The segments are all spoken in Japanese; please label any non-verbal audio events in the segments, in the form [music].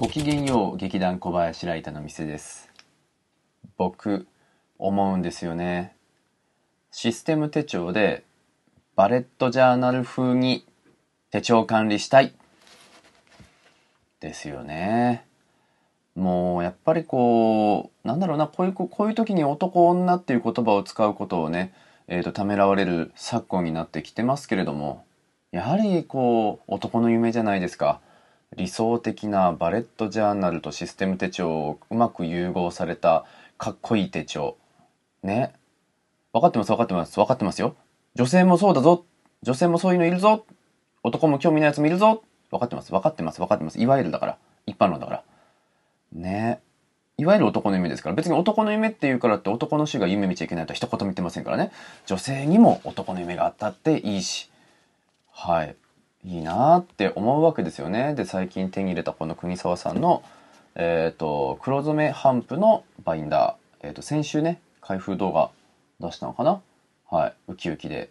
ごきげんよう劇団小林ライタの店です僕思うんですよねシステム手帳でバレットジャーナル風に手帳管理したいですよねもうやっぱりこうなんだろうなこういうこういう時に男女っていう言葉を使うことをね、えーと、とためらわれる昨今になってきてますけれどもやはりこう男の夢じゃないですか。理想的なバレットジャーナルとシステム手帳をうまく融合されたかっこいい手帳。ね。分かってます分かってます分かってますよ。女性もそうだぞ。女性もそういうのいるぞ。男も興味ないやつもいるぞ。分かってます分かってます分かってます。いわゆるだから。一般論だから。ね。いわゆる男の夢ですから。別に男の夢っていうからって男の死が夢見ちゃいけないと一言も言ってませんからね。女性にも男の夢があったっていいし。はい。いいなって思うわけですよね。で、最近手に入れたこの国沢さんの、えっ、ー、と、黒染めハンプのバインダー。えっ、ー、と、先週ね、開封動画出したのかなはい。ウキウキで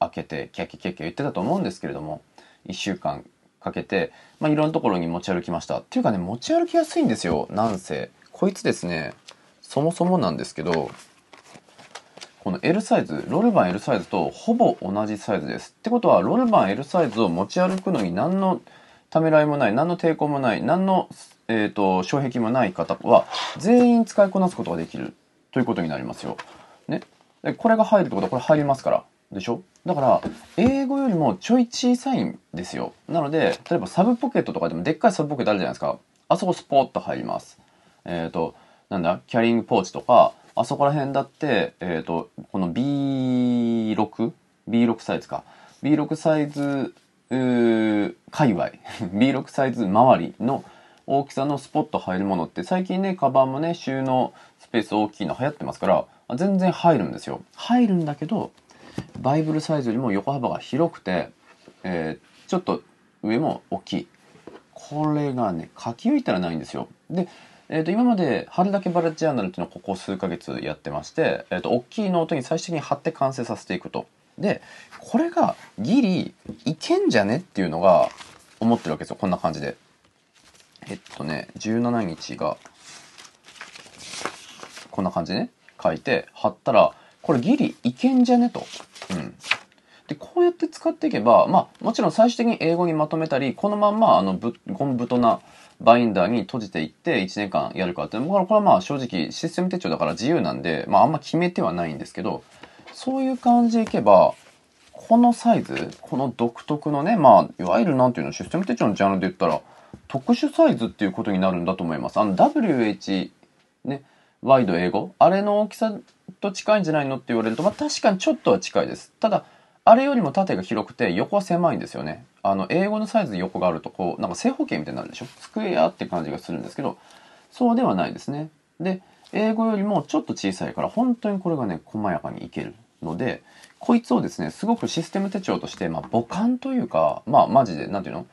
開けて、キャキキャキャ言ってたと思うんですけれども、1週間かけて、まあ、いろんなところに持ち歩きました。っていうかね、持ち歩きやすいんですよ。なんせ。こいつですね、そもそもなんですけど、この L サイズ、ロールバン L サイズとほぼ同じサイズです。ってことは、ロールバン L サイズを持ち歩くのに何のためらいもない、何の抵抗もない、何の、えーと、障壁もない方は、全員使いこなすことができるということになりますよ。ね。でこれが入るってことは、これ入りますから。でしょだから、英語よりもちょい小さいんですよ。なので、例えばサブポケットとかでもでっかいサブポケットあるじゃないですか。あそこスポッと入ります。えっ、ー、と、なんだ、キャリングポーチとか、あそこら辺だって、えっ、ー、と、この B6?B6 サイズか。B6 サイズ、界隈 [laughs] B6 サイズ周りの大きさのスポット入るものって最近ねカバンもね収納スペース大きいの流行ってますから全然入るんですよ入るんだけどバイブルサイズよりも横幅が広くて、えー、ちょっと上も大きいこれがね書き浮いたらないんですよでえっ、ー、と、今まで、春だけバラジャーナルっていうのをここ数ヶ月やってまして、えっ、ー、と、大きいノートに最終的に貼って完成させていくと。で、これがギリいけんじゃねっていうのが思ってるわけですよ。こんな感じで。えっとね、17日が、こんな感じでね、書いて貼ったら、これギリいけんじゃねと。うん。で、こうやって使っていけば、まあ、もちろん最終的に英語にまとめたり、このまんま、あの、ぶ、ゴム太な、バインダーに閉じていって1年間やるかって、これはまあ正直システム手帳だから自由なんで、まああんま決めてはないんですけど、そういう感じでいけば、このサイズ、この独特のね、まあ、いわゆるなんていうの、システム手帳のジャンルで言ったら、特殊サイズっていうことになるんだと思います。あの、WH、ね、ワイド英語、あれの大きさと近いんじゃないのって言われると、まあ確かにちょっとは近いです。ただ、あれよりも縦が広くて横は狭いんですよね。あの、英語のサイズ横があるとこう、なんか正方形みたいになるでしょスクエアって感じがするんですけど、そうではないですね。で、英語よりもちょっと小さいから、本当にこれがね、細やかにいけるので、こいつをですね、すごくシステム手帳として、まあ、母感というか、まあ、マジで、なんていうの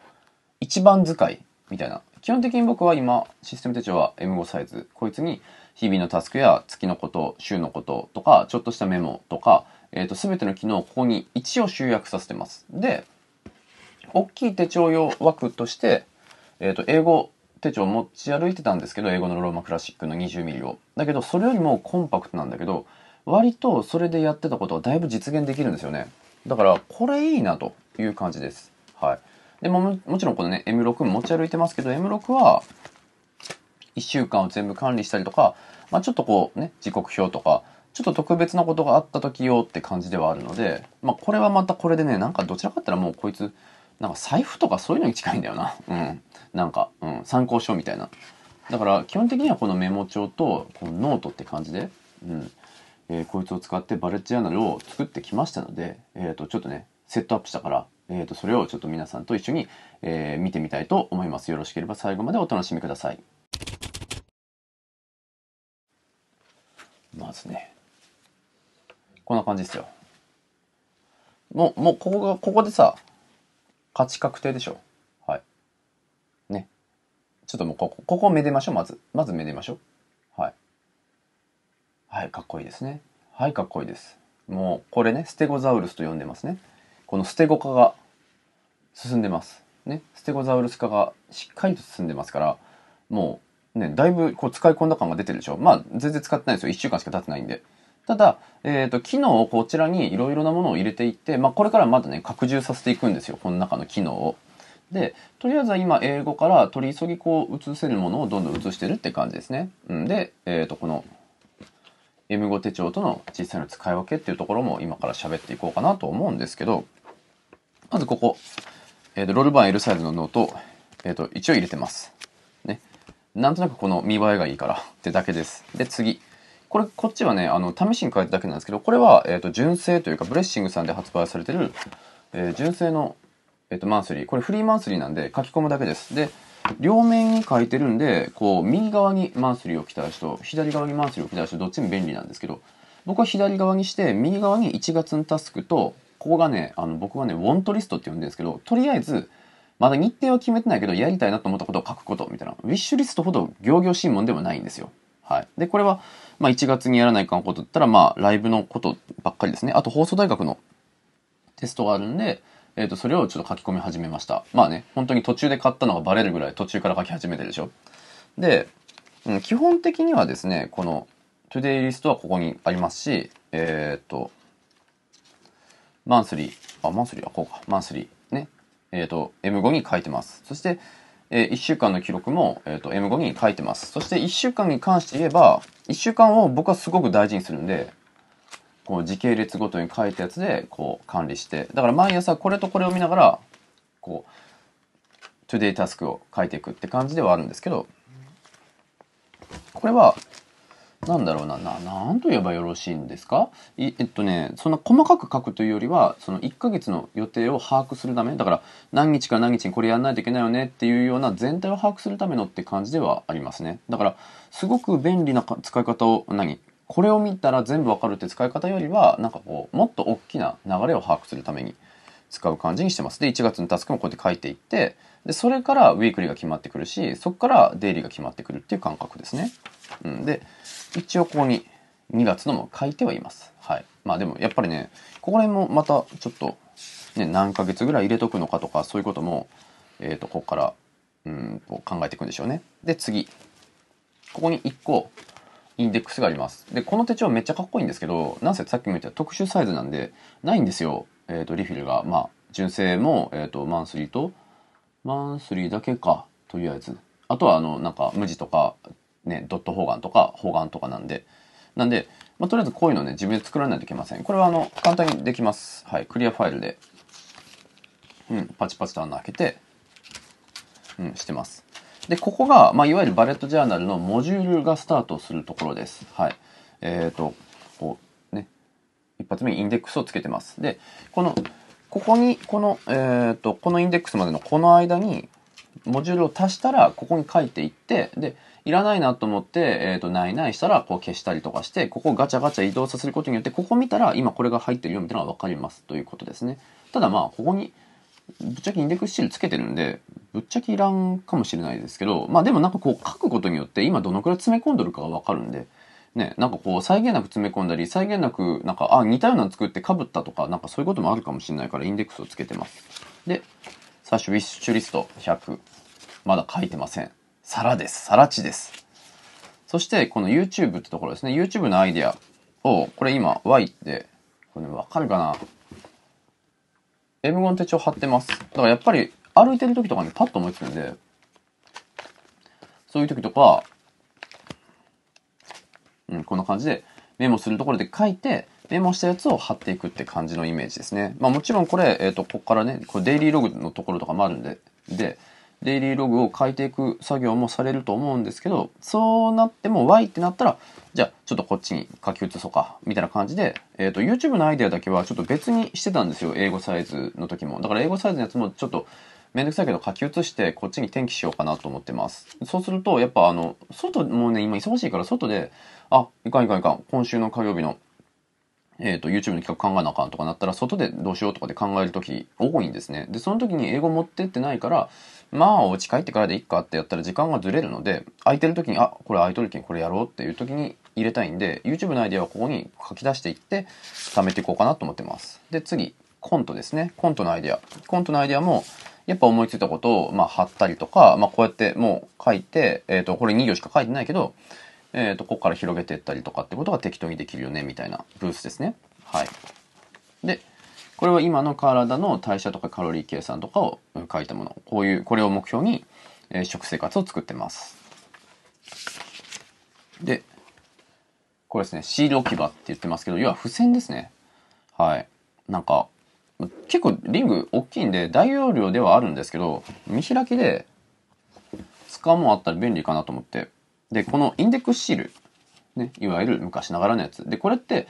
一番使いみたいな。基本的に僕は今、システム手帳は M5 サイズ。こいつに、日々のタスクや月のこと、週のこととか、ちょっとしたメモとか、えっ、ー、と、すべての機能をここに1を集約させてます。で、大きい手帳用枠として、えっ、ー、と、英語手帳を持ち歩いてたんですけど、英語のローマクラシックの20ミリを。だけど、それよりもコンパクトなんだけど、割とそれでやってたことはだいぶ実現できるんですよね。だから、これいいなという感じです。はい。でも、もちろんこのね、M6 持ち歩いてますけど、M6 は、1週間を全部管理したりとか、まあ、ちょっとこうね、時刻表とか、ちょっと特別なことがあった時よって感じではあるので、まあ、これはまたこれでね、なんかどちらかって言ったらもうこいつ、なんか財布とかそういうのに近いんだよな。うん。なんか、うん、参考書みたいな。だから基本的にはこのメモ帳とこのノートって感じで、うんえー、こいつを使ってバレッジャーナルを作ってきましたので、えー、とちょっとねセットアップしたから、えー、とそれをちょっと皆さんと一緒に、えー、見てみたいと思いますよろしければ最後までお楽しみくださいまずねこんな感じですよ。もう、もうここが、ここでさ、勝ち確定でしょ。はい。ね。ちょっともうここ、ここをめでましょう、まず。まずめでましょう。はい。はい、かっこいいですね。はい、かっこいいです。もう、これね、ステゴザウルスと呼んでますね。このステゴ化が進んでます。ね。ステゴザウルス化がしっかりと進んでますから、もう、ね、だいぶこう使い込んだ感が出てるでしょ。まあ、全然使ってないですよ。1週間しか経ってないんで。ただ、えっ、ー、と、機能をこちらにいろいろなものを入れていって、まあ、これからまだね、拡充させていくんですよ、この中の機能を。で、とりあえずは今、英語から取り急ぎこう、移せるものをどんどん移してるって感じですね。うんで、えっ、ー、と、この、M5 手帳との実際の使い分けっていうところも今から喋っていこうかなと思うんですけど、まずここ、えっ、ー、と、ロールバーン L サイズのノート、えっ、と、一応入れてます。ね。なんとなくこの見栄えがいいからってだけです。で、次。これ、こっちはね、あの、試しに変えただけなんですけど、これは、えっ、ー、と、純正というか、ブレッシングさんで発売されてる、えー、純正の、えっ、ー、と、マンスリー。これフリーマンスリーなんで、書き込むだけです。で、両面に書いてるんで、こう、右側にマンスリーを着た人、左側にマンスリーを着た人、どっちも便利なんですけど、僕は左側にして、右側に1月のタスクと、ここがね、あの、僕はね、ウォントリストって呼んでるんですけど、とりあえず、まだ日程は決めてないけど、やりたいなと思ったことを書くこと、みたいな。ウィッシュリストほど行々しいもんでもないんですよ。はい。で、これは、まあ、1月にやらないかんことだったら、まあ、ライブのことばっかりですね。あと、放送大学のテストがあるんで、えっ、ー、と、それをちょっと書き込み始めました。まあね、本当に途中で買ったのがバレるぐらい途中から書き始めてるでしょ。で、うん、基本的にはですね、この、トゥデイリストはここにありますし、えっ、ー、と、マンスリー、あ、マンスリー、あ、こうか、マンスリー、ね、えっ、ー、と、M5 に書いてます。そして、えー、1週間の記録も、えーと、M5 に書いてます。そして1週間に関して言えば、1週間を僕はすごく大事にするんで、こう時系列ごとに書いたやつでこう管理して、だから毎朝これとこれを見ながら、こう、トゥデイタスクを書いていくって感じではあるんですけど、これはなんだろうな、な、なんと言えばよろしいんですかえっとね、そんな細かく書くというよりは、その1ヶ月の予定を把握するため、だから何日か何日にこれやんないといけないよねっていうような全体を把握するためのって感じではありますね。だから、すごく便利な使い方を、何これを見たら全部わかるって使い方よりは、なんかこう、もっと大きな流れを把握するために使う感じにしてます。で、1月のタスクもこうやって書いていって、で、それからウィークリーが決まってくるし、そこからデイリーが決まってくるっていう感覚ですね。うん、で、一応ここに2月のも書いてはいます。はい。まあでもやっぱりね、ここら辺もまたちょっと、ね、何ヶ月ぐらい入れとくのかとか、そういうことも、えっ、ー、と、ここから、うんと考えていくんでしょうね。で、次。ここに1個、インデックスがあります。で、この手帳めっちゃかっこいいんですけど、なんせさっきも言った特殊サイズなんで、ないんですよ。えっ、ー、と、リフィルが。まあ、純正も、えっ、ー、と、マンスリーと、マンスリーだけか、とりあえず。あとは、あの、なんか、無地とか、ね、ドット方眼とか方眼とかなんで。なんで、まあ、とりあえずこういうのね、自分で作らないといけません。これはあの、簡単にできます。はい、クリアファイルで、うん、パチパチと穴開けて、うん、してます。で、ここが、まあ、いわゆるバレットジャーナルのモジュールがスタートするところです。はい。えっ、ー、と、こう、ね、一発目にインデックスをつけてます。で、この、ここに、この、えっ、ー、と、このインデックスまでのこの間に、モジュールを足したらここに書いていってでいらないなと思って、えーと、ないないしたらこう消したりとかしてここをガチャガチャ移動させることによってここ見たら今これが入ってるよみたいなのがわかりますということですねただまあここにぶっちゃけインデックスシールつけてるんでぶっちゃけいらんかもしれないですけどまあでもなんかこう書くことによって今どのくらい詰め込んどるかが分かるんでね、なんかこう再現なく詰め込んだり再現なくなんかあ似たようなの作ってかぶったとかなんかそういうこともあるかもしれないからインデックスをつけてますで最初ウィッシュリスト100まだ書いてません。らです。らちです。そして、この YouTube ってところですね。YouTube のアイディアを、これ今、Y って、これわかるかな ?M5 の手帳貼ってます。だからやっぱり、歩いてる時とかにパッと思いつくんで、そういう時とか、うん、こんな感じで、メモするところで書いて、メモしたやつを貼っていくって感じのイメージですね。まあもちろんこれ、えっ、ー、と、ここからね、これデイリーログのところとかもあるんで、で、デイリーログを書いていく作業もされると思うんですけど、そうなっても Y ってなったら、じゃあちょっとこっちに書き写そうか、みたいな感じで、えっ、ー、と、YouTube のアイデアだけはちょっと別にしてたんですよ。英語サイズの時も。だから英語サイズのやつもちょっと、めんどくさいけど書き写してこっちに転記しようかなと思ってます。そうすると、やっぱあの、外、もうね、今忙しいから外で、あ、いかんいかんいかん、今週の火曜日の、えっ、ー、と、YouTube の企画考えなあかんとかなったら、外でどうしようとかで考える時多いんですね。で、その時に英語持ってってないから、まあ、お家帰ってからでいっかってやったら時間がずれるので、空いてる時に、あ、これ空いてる時にこれやろうっていう時に入れたいんで、YouTube のアイデアはここに書き出していって、貯めていこうかなと思ってます。で、次、コントですね。コントのアイデア。コントのアイデアも、やっぱ思いついたことを、まあ、貼ったりとか、まあ、こうやってもう書いて、えっ、ー、と、これ2行しか書いてないけど、えっ、ー、と、ここから広げていったりとかってことが適当にできるよね、みたいなブースですね。はい。で、これは今の体の代謝とかカロリー計算とかを書いたもの。こういう、これを目標に、えー、食生活を作ってます。で、これですね、シール置き場って言ってますけど、要は付箋ですね。はい。なんか、結構リング大きいんで大容量ではあるんですけど、見開きで使うもんあったら便利かなと思って。で、このインデックスシール、ね、いわゆる昔ながらのやつ。で、これって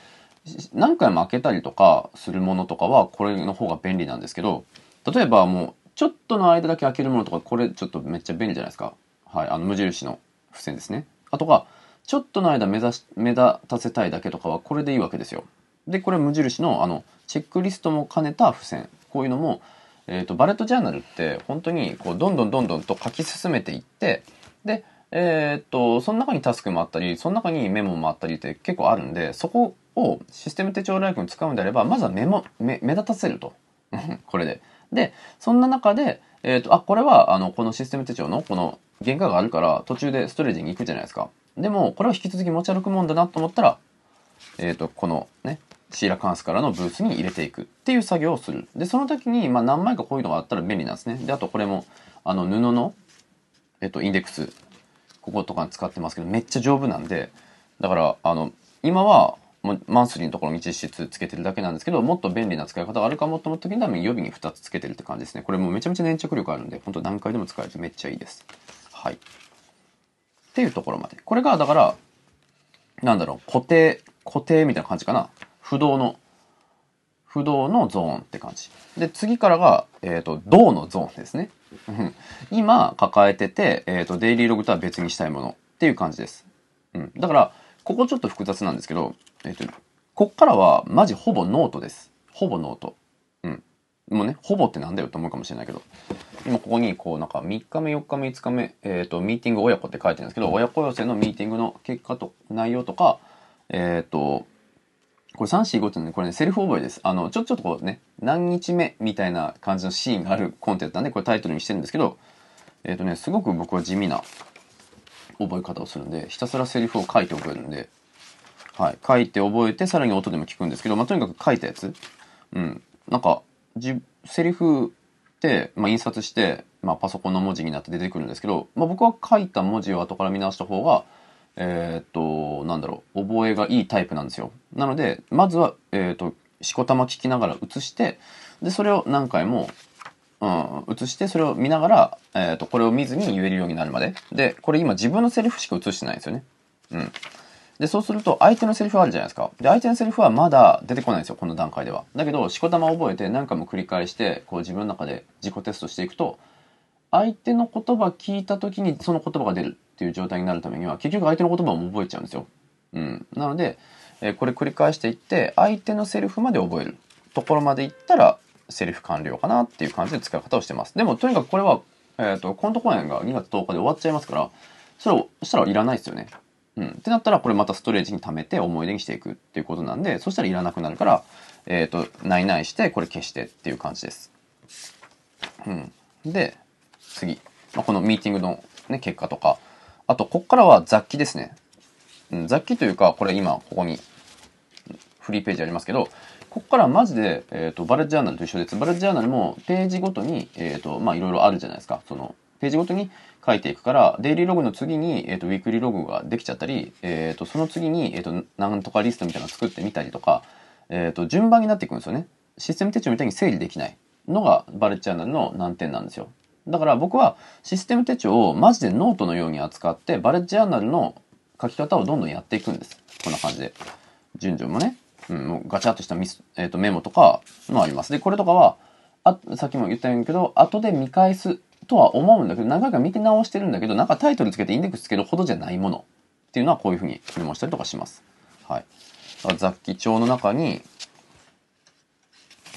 何回も開けたりとかするものとかはこれの方が便利なんですけど、例えばもうちょっとの間だけ開けるものとか、これちょっとめっちゃ便利じゃないですか。はい、あの無印の付箋ですね。あとが、ちょっとの間目指し、目立たせたいだけとかはこれでいいわけですよ。で、これ無印のあの、チェックリストも兼ねた付箋。こういうのも、えっ、ー、と、バレットジャーナルって本当にこう、どんどんどんどんと書き進めていって、で、えっ、と、その中にタスクもあったり、その中にメモもあったりって結構あるんで、そこをシステム手帳ライクに使うんであれば、まずは目も目目立たせると。[laughs] これで。で、そんな中で、えっ、ー、と、あ、これは、あの、このシステム手帳の、この、原価があるから、途中でストレージに行くじゃないですか。でも、これは引き続き持ち歩くもんだなと思ったら、えっ、ー、と、このね、シーラカンスからのブースに入れていくっていう作業をする。で、その時に、まあ、何枚かこういうのがあったら便利なんですね。で、あとこれも、あの、布の、えっ、ー、と、インデックス、こことかに使ってますけど、めっちゃ丈夫なんで、だから、あの、今はマンスリーのところに実質つけてるだけなんですけど、もっと便利な使い方があるかもと思った時には予備に2つつけてるって感じですね。これもめちゃめちゃ粘着力あるんで、本当何回でも使えるめっちゃいいです。はい。っていうところまで。これが、だから、なんだろう、固定、固定みたいな感じかな。不動の、不動のゾーンって感じ。で、次からが、えっ、ー、と、銅のゾーンですね。今、抱えてて、えっ、ー、と、デイリーログとは別にしたいものっていう感じです。うん。だから、ここちょっと複雑なんですけど、えっとこっからはマジほぼノートです。ほぼノート。うん。もうね、ほぼってなんだよと思うかもしれないけど、今ここにこうなんか3日目、4日目、5日目、えっ、ー、と、ミーティング親子って書いてるんですけど、親子寄せのミーティングの結果と内容とか、えっ、ー、と、これ3、4、5ってね、これね、セルフ覚えです。あの、ちょ、ちょっとこうね、何日目みたいな感じのシーンがあるコンテンツなんで、これタイトルにしてるんですけど、えっ、ー、とね、すごく僕は地味な覚え方をするんで、ひたすらセリフを書いて覚えるんで、はい、書いて覚えて、さらに音でも聞くんですけど、まあ、とにかく書いたやつ、うん、なんか、じセリフって、まあ、印刷して、まあ、パソコンの文字になって出てくるんですけど、まあ、僕は書いた文字を後から見直した方が、えー、っと、なんだろう、覚えがいいタイプなんですよ。なので、まずは、えー、っと、しこたま聞きながら写して、で、それを何回もうん、映してそれを見ながら、えーと、これを見ずに言えるようになるまででこれ今自分のセリフしか映してないんですよね、うん、でそうすると相手のセリフあるじゃないですかで相手のセリフはまだ出てこないんですよこの段階ではだけどしこたま覚えて何回も繰り返してこう自分の中で自己テストしていくと相手の言葉聞いた時にその言葉が出るっていう状態になるためには結局相手の言葉も覚えちゃうんですよ、うん、なので、えー、これ繰り返していって相手のセリフまで覚えるところまでいったらセリフ完了かなっていう感じで使い方をしてます。でもとにかくこれは、えっ、ー、と、コント公演が2月10日で終わっちゃいますから、それをしたらいらないですよね。うん。ってなったらこれまたストレージに貯めて思い出にしていくっていうことなんで、そしたらいらなくなるから、えっ、ー、と、ないないしてこれ消してっていう感じです。うん。で、次。まあ、このミーティングのね、結果とか。あと、こっからは雑記ですね。うん、雑記というか、これ今、ここに、フリーページありますけど、ここからマジで、えーと、バレッジャーナルと一緒です。バレッジャーナルもページごとに、えーとまあ、いろいろあるじゃないですかそのページごとに書いていくからデイリーログの次に、えーと、ウィークリーログができちゃったり、えーと、その次に、えー、となんとかリストみたいなの作ってみたりとか、えー、と順番になっていくんですよねシステム手帳みたいに整理できないのがバレッジャーナルの難点なんですよだから僕はシステム手帳をマジでノートのように扱ってバレッジャーナルの書き方をどんどんやっていくんですこんな感じで順序もねうん、ガチャっとしたミス、えー、とメモとかもあります。で、これとかは、あさっきも言ったようにけど、後で見返すとは思うんだけど、何回か見て直してるんだけど、なんかタイトルつけてインデックスつけるほどじゃないものっていうのはこういうふうにメモしたりとかします。はい。雑記帳の中に、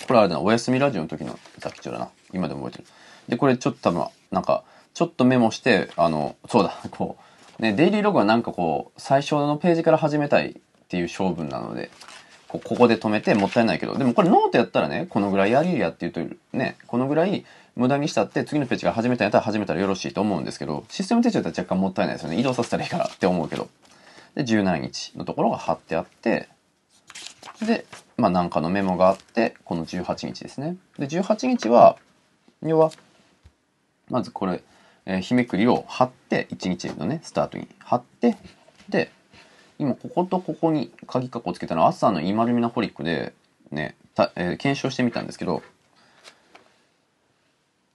これあれだな、おやすみラジオの時の雑記帳だな。今でも覚えてる。で、これちょっと多分、なんか、ちょっとメモして、あの、そうだ、[laughs] こう、ね、デイリーログはなんかこう、最初のページから始めたいっていう性分なので、ここで止めてもったいないけど、でもこれノートやったらね、このぐらいやりやって言うとね、このぐらい無駄にしたって次のページが始めたんやったら始めたらよろしいと思うんですけど、システム手帳だったら若干もったいないですよね。移動させたらいいからって思うけど。で、17日のところが貼ってあって、で、まあなんかのメモがあって、この18日ですね。で、18日は、要は、まずこれ、えー、日めくりを貼って、1日のね、スタートに貼って、で、今こことここに鍵っこつけたのは朝のイマルミナホリックでね、えー、検証してみたんですけど、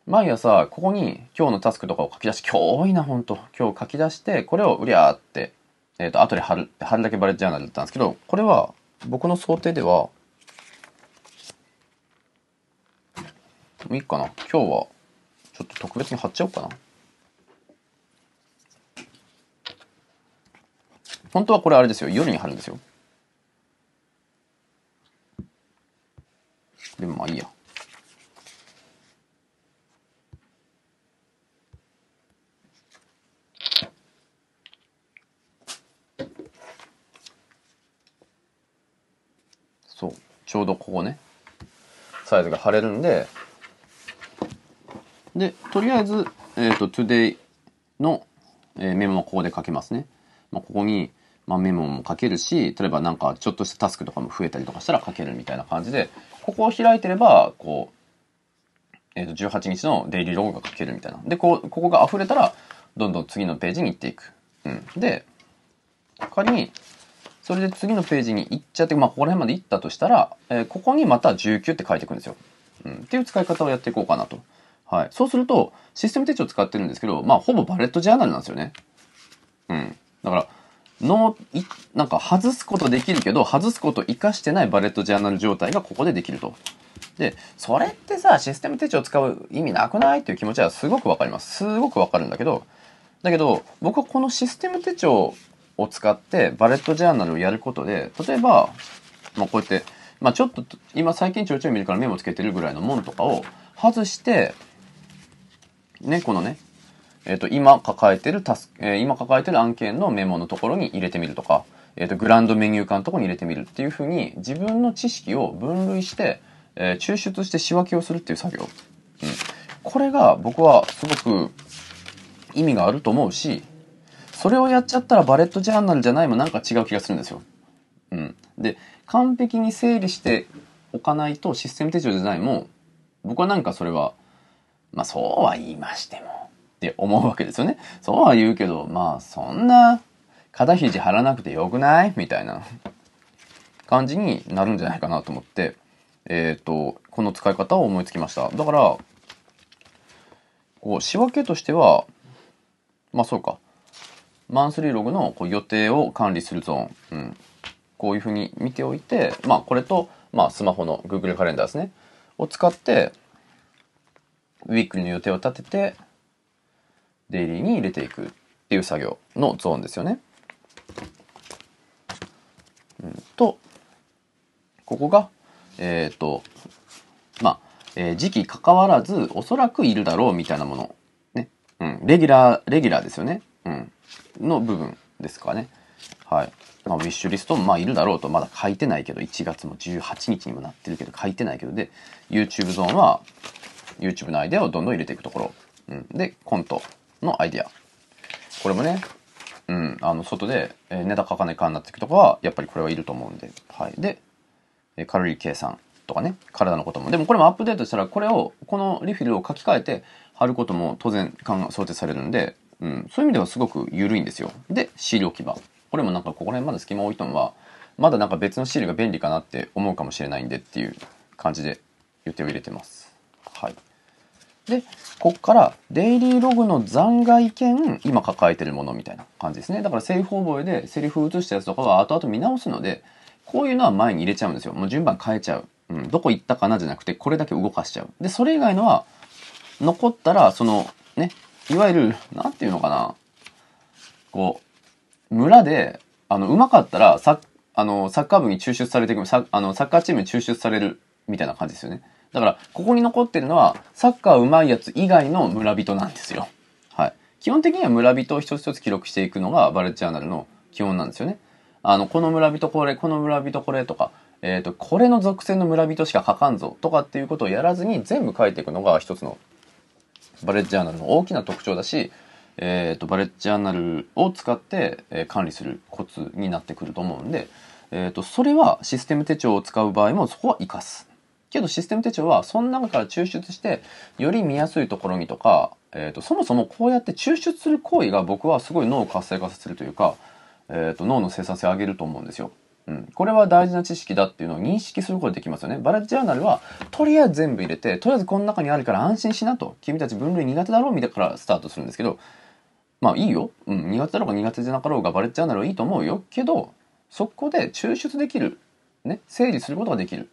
毎朝ここに今日のタスクとかを書き出し、今日多いな、ほんと。今日書き出して、これをうりゃーって、えー、と、後で貼る、貼るだけバレジャーナルだったんですけど、これは僕の想定では、もういいかな。今日はちょっと特別に貼っちゃおうかな。本当はこれあれですよ。夜に貼るんですよ。でもまあいいや。そう。ちょうどここね。サイズが貼れるんで。で、とりあえず、えっ、ー、と、today の、えメモをここで書きますね。まあ、ここに、まあ、メモも書けるし、例えばなんかちょっとしたタスクとかも増えたりとかしたら書けるみたいな感じで、ここを開いてれば、こう、えっ、ー、と、18日のデイリーログが書けるみたいな。で、こう、ここが溢れたら、どんどん次のページに行っていく。うん。で、仮に、それで次のページに行っちゃって、まあ、ここら辺まで行ったとしたら、えー、ここにまた19って書いていくんですよ。うん。っていう使い方をやっていこうかなと。はい。そうすると、システム手帳使ってるんですけど、まあ、ほぼバレットジャーナルなんですよね。うん。だから、のいなんか外すことできるけど外すこと生かしてないバレットジャーナル状態がここでできると。でそれってさシステム手帳使う意味なくないっていう気持ちはすごくわかりますすごくわかるんだけどだけど僕はこのシステム手帳を使ってバレットジャーナルをやることで例えば、まあ、こうやって、まあ、ちょっと今最近ちょいちょい見るからメモつけてるぐらいのもんとかを外してねこのねえっ、ー、と、今抱えてるタス、えー、今抱えてる案件のメモのところに入れてみるとか、えっ、ー、と、グランドメニュー化のところに入れてみるっていうふうに、自分の知識を分類して、え抽出して仕分けをするっていう作業。うん。これが僕はすごく意味があると思うし、それをやっちゃったらバレットジャーナルじゃないもなんか違う気がするんですよ。うん。で、完璧に整理しておかないとシステム手帳じゃないも、僕はなんかそれは、まあそうは言いましても、って思うわけですよね。そうは言うけど、まあそんな肩肘張らなくてよくないみたいな感じになるんじゃないかなと思って、えっ、ー、と、この使い方を思いつきました。だから、こう仕分けとしては、まあそうか。マンスリーログのこう予定を管理するゾーン。うん。こういうふうに見ておいて、まあこれと、まあスマホの Google カレンダーですね。を使って、ウィークの予定を立てて、デイリーに入れていくっていう作業のゾーンですよね。うん、とここがえっ、ー、とまあ、えー、時期関わらずおそらくいるだろうみたいなものね、うん、レギュラーレギュラーですよね、うん、の部分ですかね。はいまあ、ウィッシュリストもまあいるだろうとまだ書いてないけど1月も18日にもなってるけど書いてないけどで YouTube ゾーンは YouTube のアイデアをどんどん入れていくところ、うん、でコントのアイディア。これもね、うん、あの、外で、えネタ書かないかんなっていとかは、やっぱりこれはいると思うんで。はい。で、えカロリー計算とかね、体のことも。でもこれもアップデートしたら、これを、このリフィルを書き換えて貼ることも当然想定されるんで、うん、そういう意味ではすごく緩いんですよ。で、シール置き場。これもなんかここら辺まだ隙間置いとんは、まだなんか別のシールが便利かなって思うかもしれないんでっていう感じで予定を入れてます。で、こっからデイリーログの残骸兼今抱えてるものみたいな感じですね。だからセリフ覚えでセリフ写したやつとかは後々見直すので、こういうのは前に入れちゃうんですよ。もう順番変えちゃう。うん、どこ行ったかなじゃなくて、これだけ動かしちゃう。で、それ以外のは、残ったら、その、ね、いわゆる、なんていうのかな、こう、村で、あの、うまかったら、サッ、あの、サッカー部に抽出されていく、サあのサッカーチームに抽出されるみたいな感じですよね。だから、ここに残ってるのは、サッカー上手いやつ以外の村人なんですよ。はい。基本的には村人を一つ一つ記録していくのが、バレッジャーナルの基本なんですよね。あの、この村人これ、この村人これとか、えっ、ー、と、これの属性の村人しか書かんぞとかっていうことをやらずに全部書いていくのが一つのバレッジャーナルの大きな特徴だし、えっ、ー、と、バレッジャーナルを使って、えー、管理するコツになってくると思うんで、えっ、と、それはシステム手帳を使う場合もそこは生かす。けどシステム手帳はその中から抽出してより見やすいところにとか、えーと、そもそもこうやって抽出する行為が僕はすごい脳を活性化させるというか、えーと、脳の生産性を上げると思うんですよ。うん、これは大事な知識だっていうのを認識することができますよね。バレッジャーナルは、とりあえず全部入れて、とりあえずこの中にあるから安心しなと、君たち分類苦手だろうみたいからスタートするんですけど、まあいいよ。うん、苦手だろうが苦手じゃなかろうがバレッジャーナルはいいと思うよ。けど、そこで抽出できる。ね、整理することができる。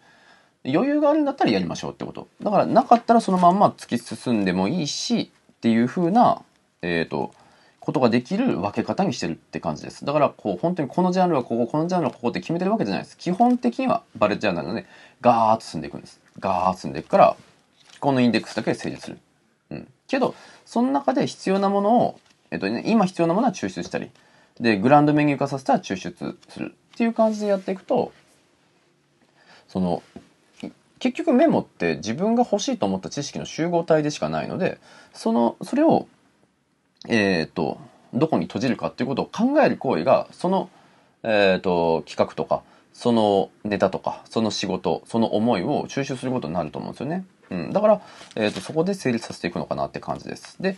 余裕があるんだったらやりましょうってこと。だからなかったらそのまんま突き進んでもいいしっていう風な、えっ、ー、と、ことができる分け方にしてるって感じです。だからこう本当にこのジャンルはここ、このジャンルはここって決めてるわけじゃないです。基本的にはバレッジャーナルのね、ガーッと進んでいくんです。ガーッと進んでいくから、このインデックスだけで成立する。うん。けど、その中で必要なものを、えっ、ー、とね、今必要なものは抽出したり、で、グランドメニュー化させたら抽出するっていう感じでやっていくと、その、結局メモって自分が欲しいと思った知識の集合体でしかないので、その、それを、えっ、ー、と、どこに閉じるかっていうことを考える行為が、その、えっ、ー、と、企画とか、そのネタとか、その仕事、その思いを収集することになると思うんですよね。うん。だから、えっ、ー、と、そこで成立させていくのかなって感じです。で、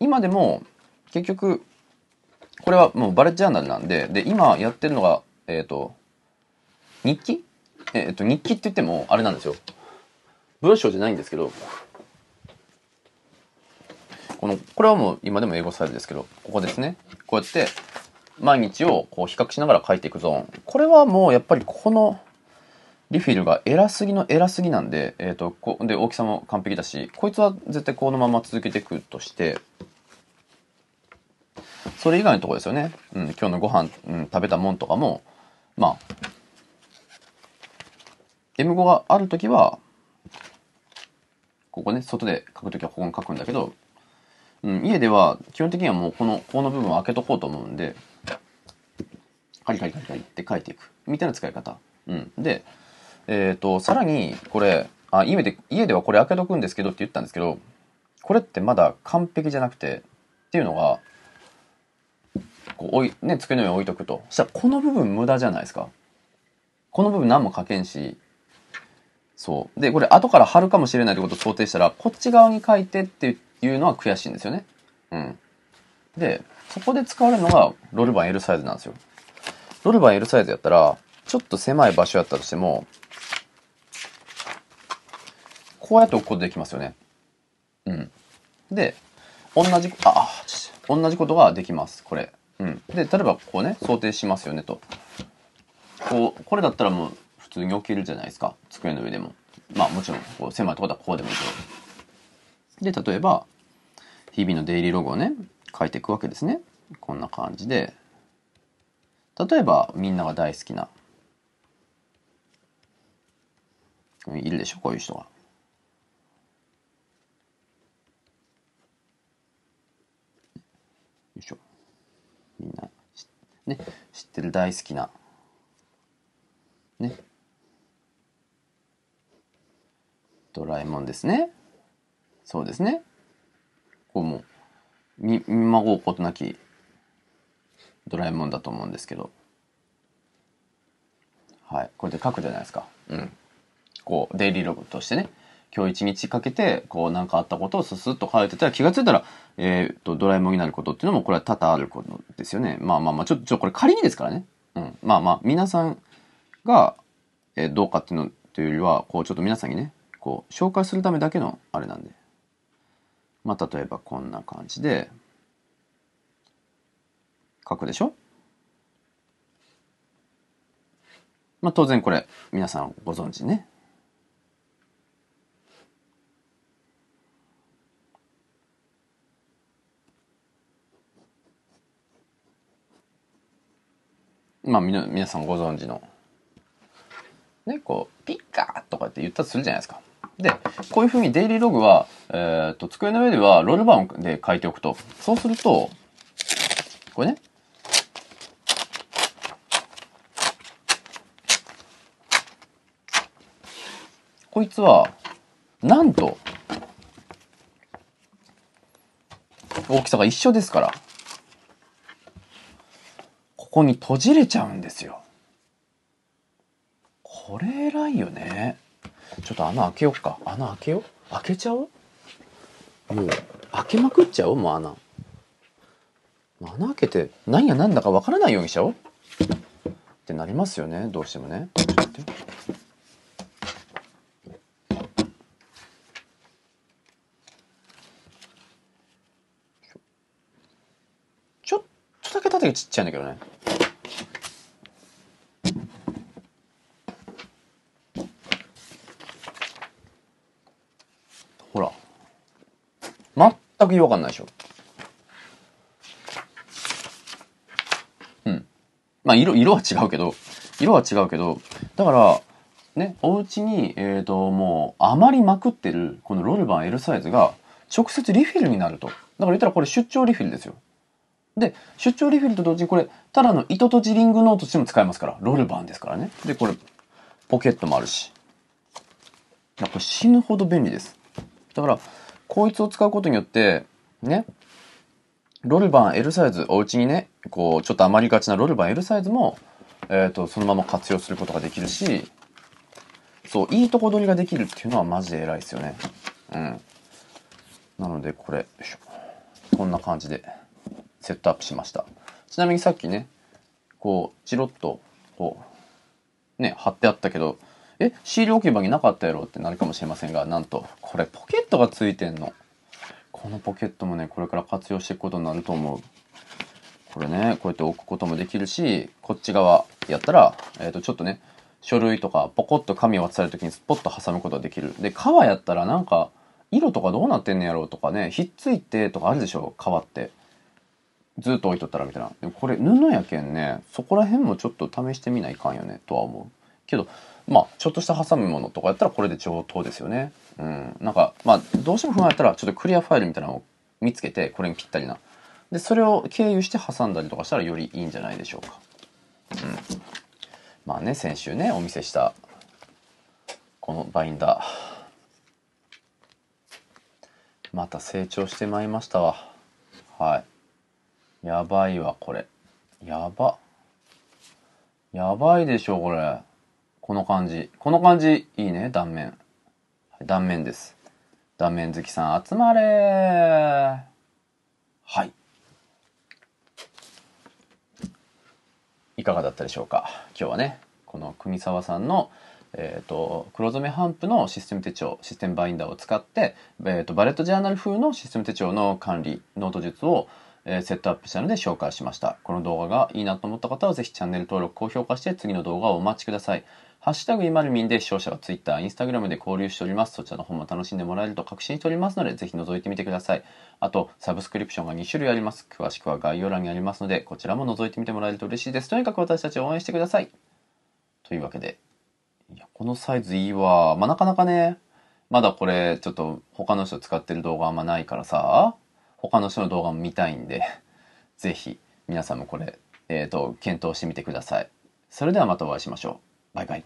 今でも、結局、これはもうバレッジャーナルなんで、で、今やってるのが、えっ、と、日記えっと、日記って言っても、あれなんですよ。文章じゃないんですけど、この、これはもう今でも英語スタイルですけど、ここですね。こうやって、毎日をこう比較しながら書いていくゾーン。これはもうやっぱりここのリフィルが偉すぎの偉すぎなんで、えっ、ー、と、こで大きさも完璧だし、こいつは絶対このまま続けていくとして、それ以外のところですよね。うん、今日のご飯、うん、食べたもんとかも、まあ、M5 がある時は、ここね、外で書くときはここに書くんだけど、うん、家では基本的にはもうこの、この部分を開けとこうと思うんで、カリカリカリカリって書いていく。みたいな使い方。うん。で、えっ、ー、と、さらに、これ、あ、家で、家ではこれ開けとくんですけどって言ったんですけど、これってまだ完璧じゃなくて、っていうのが、こう、おい、ね、机の上に置いとくと。したら、この部分無駄じゃないですか。この部分何も書けんし、そう。で、これ後から貼るかもしれないってことを想定したら、こっち側に書いてっていうのは悔しいんですよね。うん。で、そこで使われるのがロルバン L サイズなんですよ。ロルバン L サイズやったら、ちょっと狭い場所やったとしても、こうやって置くことできますよね。うん。で、同じ、あ、同じことができます、これ。うん。で、例えばこうね、想定しますよねと。こう、これだったらもう、通に置けるじゃないですか。机の上でも。まあもちろん、こう、狭いところはこうでもいいけど。で、例えば、日々のデイリーログをね、書いていくわけですね。こんな感じで。例えば、みんなが大好きな。いるでしょ、こういう人が。よいしょ。みんな、ね、知ってる大好きな。ね。ドラえもんですね。そうですね。こうもう、み、見まごうことなきドラえもんだと思うんですけど。はい。これで書くじゃないですか。うん。こう、デイリーログとしてね。今日一日かけて、こう、何かあったことをススッと書いてたら、気がついたら、えー、っと、ドラえもんになることっていうのも、これは多々あることですよね。まあまあまあ、ちょっと、ちょ、これ仮にですからね。うん。まあまあ、皆さんが、えー、どうかっていうのというよりは、こう、ちょっと皆さんにね、こう紹介するためだけのあれなんでまあ例えばこんな感じで書くでしょまあ当然これ皆さんご存知ねまあ、皆さんご存知の、ね、こう、ピッカーとかって言ったとするじゃないですか。でこういうふうにデイリーログは、えーと、と机の上ではロールバンで書いておくとそうするとこれねこいつはなんと大きさが一緒ですからここに閉じれちゃうんですよ。これ偉いよね。ちょっと穴開けようか穴開けよう開けちゃおうもう開けまくっちゃおうもう穴穴開けて何が何だかわからないようにしちゃおうってなりますよねどうしてもねちょっと待ってちょっとだけ縦がちっちゃいんだけどね意味わかんないでしょ。うん。まあ、色、色は違うけど、色は違うけど、だから、ね、お家に、えっ、ー、と、もう、余りまくってる、このロルバン L サイズが、直接リフィルになると。だから言ったらこれ出張リフィルですよ。で、出張リフィルと同時にこれ、ただの糸とジリングノートとしても使えますから、ロルバンですからね。で、これ、ポケットもあるし。これ死ぬほど便利です。だから、こいつを使うことによって、ね、ロルバン L サイズ、おうちにね、こう、ちょっと余りがちなロルバン L サイズも、えっ、ー、と、そのまま活用することができるし、そう、いいとこ取りができるっていうのはマジで偉いですよね。うん。なので、これ、こんな感じで、セットアップしました。ちなみにさっきね、こう、チロッと、こう、ね、貼ってあったけど、え、シール置き場になかったやろってなるかもしれませんが、なんと、これポケットがついてんの。このポケットもね、これから活用していくことになると思う。これね、こうやって置くこともできるし、こっち側やったら、えっ、ー、と、ちょっとね、書類とかポコッと紙を渡される時にスポッと挟むことができる。で、革やったらなんか、色とかどうなってんねやろうとかね、ひっついてとかあるでしょ、革って。ずっと置いとったらみたいな。でもこれ布やけんね、そこら辺もちょっと試してみないかんよね、とは思う。けど、まあ、ちょっとした挟むものとかやったらこれで上等ですよね。うん。なんか、まあ、どうしても不安やったら、ちょっとクリアファイルみたいなのを見つけて、これにぴったりな。で、それを経由して挟んだりとかしたらよりいいんじゃないでしょうか。うん。まあね、先週ね、お見せした、このバインダー。また成長してまいりましたわ。はい。やばいわ、これ。やば。やばいでしょ、これ。この感じ。この感じ、いいね、断面。断面です。断面好きさん、集まれはい。いかがだったでしょうか今日はね、この組沢さんの、えっ、ー、と、黒染めハンプのシステム手帳、システムバインダーを使って、えっ、ー、と、バレットジャーナル風のシステム手帳の管理、ノート術を、えセットアップしたので紹介しました。この動画がいいなと思った方はぜひチャンネル登録、高評価して次の動画をお待ちください。ハッシュタグ今るみんで視聴者は Twitter、Instagram で交流しております。そちらの方も楽しんでもらえると確信しておりますので、ぜひ覗いてみてください。あと、サブスクリプションが2種類あります。詳しくは概要欄にありますので、こちらも覗いてみてもらえると嬉しいです。とにかく私たちを応援してください。というわけで、いや、このサイズいいわ。まあ、なかなかね、まだこれ、ちょっと他の人使ってる動画あんまないからさ、他の人の動画も見たいんで、ぜひ皆さんもこれ、えっ、ー、と、検討してみてください。それではまたお会いしましょう。拜拜。